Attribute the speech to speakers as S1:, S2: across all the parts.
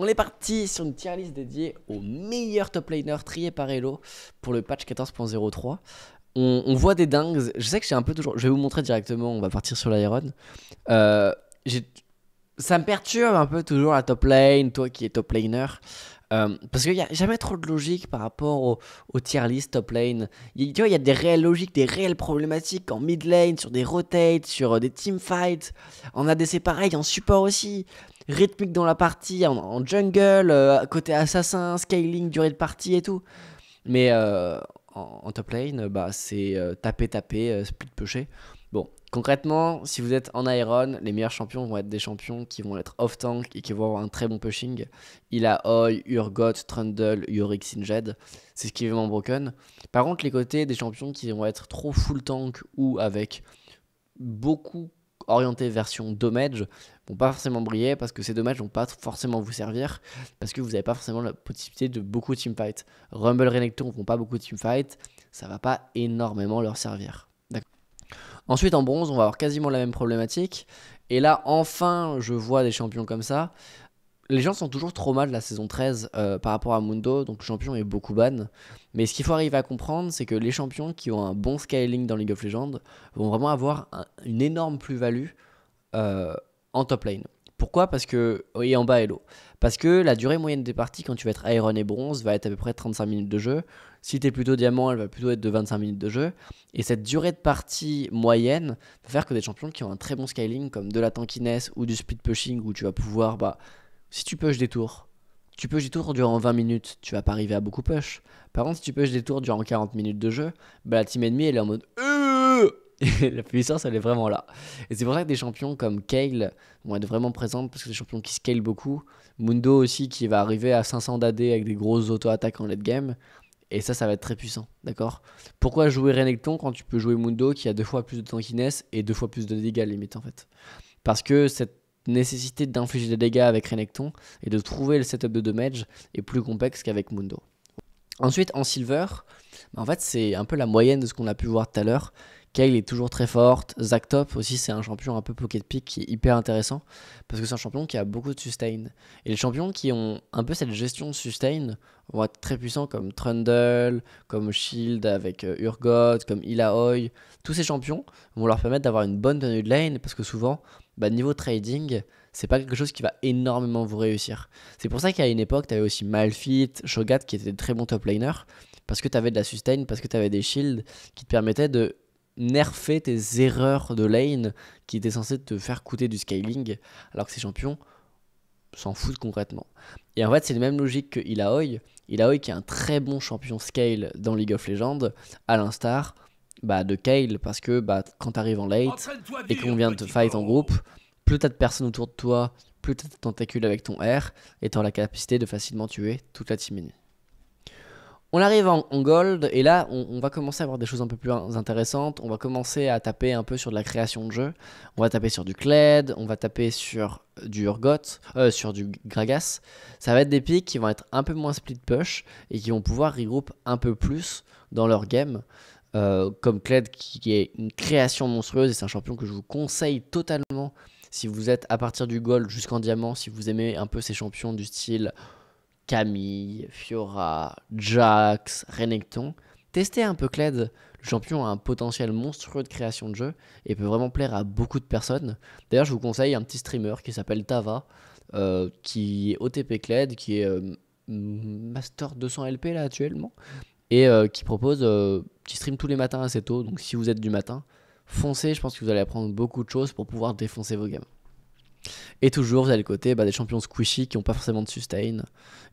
S1: On est parti sur une tier list dédiée aux meilleurs top laners triés par Elo pour le patch 14.03. On, voit des dingues. Je sais que j'ai un peu toujours. Je vais vous montrer directement. On va partir sur l'Iron. Euh, ça me perturbe un peu toujours la top lane, toi qui es top laner. Euh, parce qu'il n'y a jamais trop de logique par rapport aux au tier list top lane. tu vois, il y a des réelles logiques, des réelles problématiques en mid lane, sur des rotates, sur des euh, team des teamfights. En ADC, pareil, en support aussi rythmique dans la partie, en, jungle, euh, côté assassin, scaling, durée de partie et tout. Mais euh, en, top lane, bah, c'est euh, taper, taper, split pusher. Bon, concrètement, si vous êtes en Iron, les meilleurs champions vont être des champions qui vont être off-tank et qui vont avoir un très bon pushing. Il a Oi, Urgot, Trundle, Yorick, Singed. C'est ce qui est vraiment broken. Par contre, les côtés des champions qui vont être trop full tank ou avec beaucoup orientés version dommage vont pas forcément briller parce que ces dommages vont pas forcément vous servir parce que vous n'avez pas forcément la possibilité de beaucoup de teamfight. Rumble, Renekton vont pas beaucoup de teamfight, ça va pas énormément leur servir. Ensuite en bronze, on va avoir quasiment la même problématique. Et là, enfin, je vois des champions comme ça les gens sont toujours trop mal de la saison 13 euh, par rapport à Mundo, donc le champion est beaucoup ban. Mais ce qu'il faut arriver à comprendre, c'est que les champions qui ont un bon scaling dans League of Legends vont vraiment avoir une énorme plus-value euh, en top lane. Pourquoi Parce que et en bas l'eau. Parce que la durée moyenne des parties quand tu vas être Iron et Bronze va être à peu près 35 minutes de jeu. Si tu es plutôt Diamant, elle va plutôt être de 25 minutes de jeu. Et cette durée de partie moyenne va faire que des champions qui ont un très bon scaling comme de la tankiness ou du speed pushing où tu vas pouvoir bah, si tu push des tours, tu push des tours durant 20 minutes, tu vas pas arriver à beaucoup push. Par contre, si tu push des tours durant 40 minutes de jeu, bah, la team ennemie elle est en mode euh, la puissance elle est vraiment là. Et c'est pour ça que des champions comme Kale vont être vraiment présents parce que c'est des champions qui scale beaucoup. Mundo aussi qui va arriver à 500 d'AD avec des grosses auto-attaques en late game. Et ça, ça va être très puissant, d'accord Pourquoi jouer Renekton quand tu peux jouer Mundo qui a deux fois plus de tankiness et deux fois plus de dégâts limite en fait Parce que cette nécessité d'infliger des dégâts avec Renekton et de trouver le setup de damage est plus complexe qu'avec Mundo. Ensuite, en Silver, bah, en fait, c'est un peu la moyenne de ce qu'on a pu voir tout à l'heure. Kayle est toujours très forte. Zaktop aussi, c'est un champion un peu pocket pick qui est hyper intéressant parce que c'est un champion qui a beaucoup de sustain. Et les champions qui ont un peu cette gestion de sustain vont être très puissants comme Trundle, comme Shield avec euh, Urgot, comme Ilaoi. Tous ces champions vont leur permettre d'avoir une bonne tenue de lane parce que souvent, bah, niveau trading, c'est pas quelque chose qui va énormément vous réussir. C'est pour ça qu'à une époque, tu avais aussi Malfit, Shogat qui étaient des très bons top laners, parce que tu avais de la sustain, parce que tu avais des shields qui te permettaient de nerfer tes erreurs de lane qui étaient censées te faire coûter du scaling, alors que ces champions s'en foutent concrètement. Et en fait, c'est la même logique que Ilaoi. Ilaoi qui est un très bon champion scale dans League of Legends, à l'instar bah, de Kale parce que bah, quand t'arrives en late et qu'on vient de fight en groupe, plus t'as de personnes autour de toi, plus t'as de tentacules avec ton R et t'as la capacité de facilement tuer toute la team mini. On arrive en, gold et là on, va commencer à avoir des choses un peu plus intéressantes. On va commencer à taper un peu sur de la création de jeu. On va taper sur du Cled, on va taper sur euh, du Urgot, euh, sur du Gragas. Ça va être des pics qui vont être un peu moins split push et qui vont pouvoir regrouper un peu plus dans leur game. Euh, comme Kled, qui est une création monstrueuse, et c'est un champion que je vous conseille totalement si vous êtes à partir du gold jusqu'en diamant, si vous aimez un peu ces champions du style Camille, Fiora, Jax, Renekton. Testez un peu Kled. Le champion a un potentiel monstrueux de création de jeu et peut vraiment plaire à beaucoup de personnes. D'ailleurs, je vous conseille un petit streamer qui s'appelle Tava, euh, qui est OTP Kled, qui est euh, Master 200 LP là actuellement, et euh, qui propose, qui euh, stream tous les matins assez tôt. Donc si vous êtes du matin, foncez, je pense que vous allez apprendre beaucoup de choses pour pouvoir défoncer vos games. Et toujours, vous avez le côté bah, des champions squishy qui n'ont pas forcément de sustain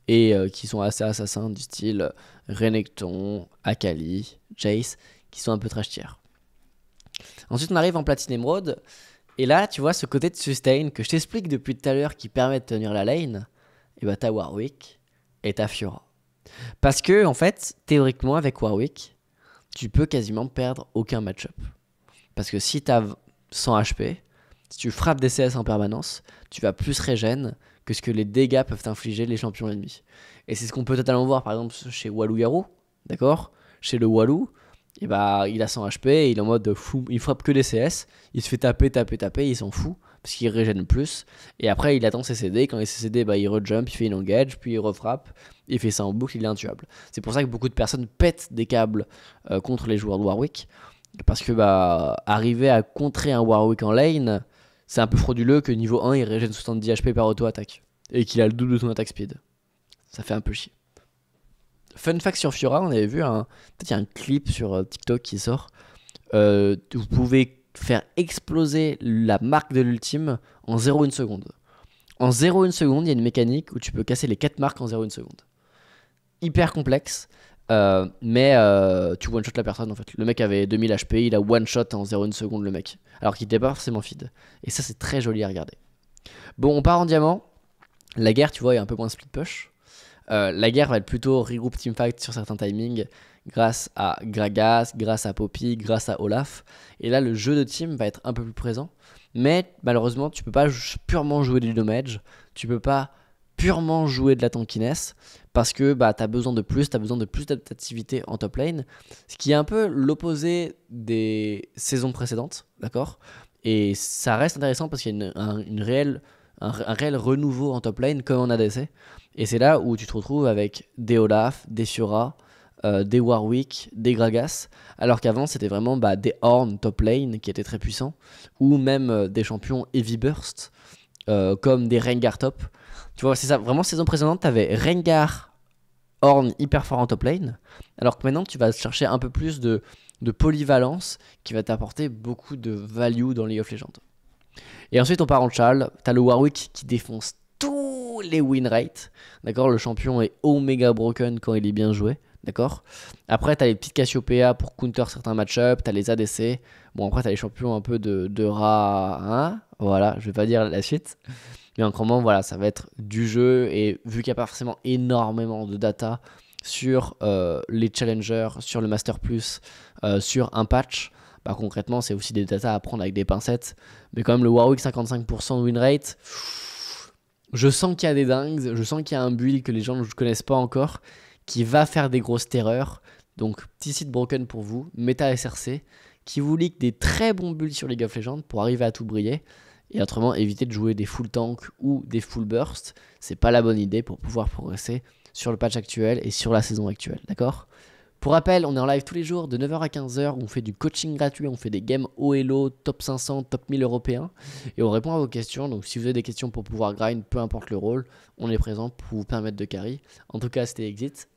S1: et euh, qui sont assez assassins du style Renekton, Akali, Jace, qui sont un peu trash tiers. Ensuite, on arrive en platine émeraude. Et là, tu vois ce côté de sustain que je t'explique depuis tout à l'heure qui permet de tenir la lane. Et bah, t'as Warwick et t'as Fiora. Parce que, en fait, théoriquement, avec Warwick, tu peux quasiment perdre aucun match-up. Parce que si tu as 100 HP, si tu frappes des CS en permanence, tu vas plus régène que ce que les dégâts peuvent infliger les champions ennemis. Et c'est ce qu'on peut totalement voir, par exemple, chez Walou d'accord Chez le Walou, et eh bah, ben, il a 100 HP, il est en mode fou, il frappe que des CS, il se fait taper, taper, taper, il s'en fout parce qu'il régène plus. Et après, il attend ses CD. Quand il est CCD, bah, il rejump, il fait une engage, puis il refrappe, il fait ça en boucle, il est intuable. C'est pour ça que beaucoup de personnes pètent des câbles euh, contre les joueurs de Warwick. Parce que bah, arriver à contrer un Warwick en lane, c'est un peu frauduleux que niveau 1, il régène 70 HP par auto-attaque. Et qu'il a le double de son attaque speed. Ça fait un peu chier. Fun fact sur Fiora, on avait vu un, peut-être y a un clip sur euh, TikTok qui sort. Euh, vous pouvez faire exploser la marque de l'ultime en 0,1 seconde. En 0,1 seconde, il y a une mécanique où tu peux casser les 4 marques en 0,1 seconde. Hyper complexe, euh, mais euh, tu one-shot la personne en fait. Le mec avait 2000 HP, il a one-shot en 0,1 seconde le mec. Alors qu'il n'était pas forcément feed. Et ça, c'est très joli à regarder. Bon, on part en diamant. La guerre, tu vois, est un peu moins split push. Euh, la guerre va être plutôt regroupe Teamfight sur certains timings grâce à Gragas, grâce à Poppy, grâce à Olaf. Et là, le jeu de team va être un peu plus présent. Mais malheureusement, tu peux pas purement jouer du damage, tu peux pas purement jouer de la tankiness parce que bah, tu as besoin de plus, tu as besoin de plus d'adaptativité en top lane, ce qui est un peu l'opposé des saisons précédentes, d'accord Et ça reste intéressant parce qu'il y a une, un, un réel renouveau en top lane comme en ADC. Et c'est là où tu te retrouves avec des Olaf, des Sura, euh, des Warwick, des Gragas, alors qu'avant c'était vraiment bah, des Horn top lane qui étaient très puissants, ou même euh, des champions Heavy Burst, euh, comme des Rengar top. Tu vois, c'est ça, vraiment saison précédente, t'avais Rengar Horn hyper fort en top lane, alors que maintenant tu vas chercher un peu plus de, polyvalence qui va t'apporter beaucoup de value dans League of Legends. Et ensuite on part en Charles, t'as le Warwick qui défonce tous les win rates. D'accord Le champion est Omega Broken quand il est bien joué. D'accord Après, tu as les petites Cassiopeia pour counter certains match-up. Tu as les ADC. Bon, après, tu as les champions un peu de, de rat. Hein. voilà, je vais pas dire la suite. Mais en moment, voilà, ça va être du jeu. Et vu qu'il n'y a pas forcément énormément de data sur euh, les challengers, sur le Master Plus, euh, sur un patch, bah, concrètement, c'est aussi des data à prendre avec des pincettes. Mais quand même, le Warwick 55% de win rate je sens qu'il y a des dingues, je sens qu'il y a un build que les gens ne connaissent pas encore, qui va faire des grosses terreurs. Donc, petit site broken pour vous, Meta SRC, qui vous leak des très bons builds sur League of Legends pour arriver à tout briller. Et autrement, éviter de jouer des full tank ou des full burst. C'est pas la bonne idée pour pouvoir progresser sur le patch actuel et sur la saison actuelle. D'accord pour rappel, on est en live tous les jours de 9h à 15h, on fait du coaching gratuit, on fait des games OLO, top 500, top 1000 européens, et on répond à vos questions. Donc si vous avez des questions pour pouvoir grind, peu importe le rôle, on est présent pour vous permettre de carry. En tout cas, c'était Exit,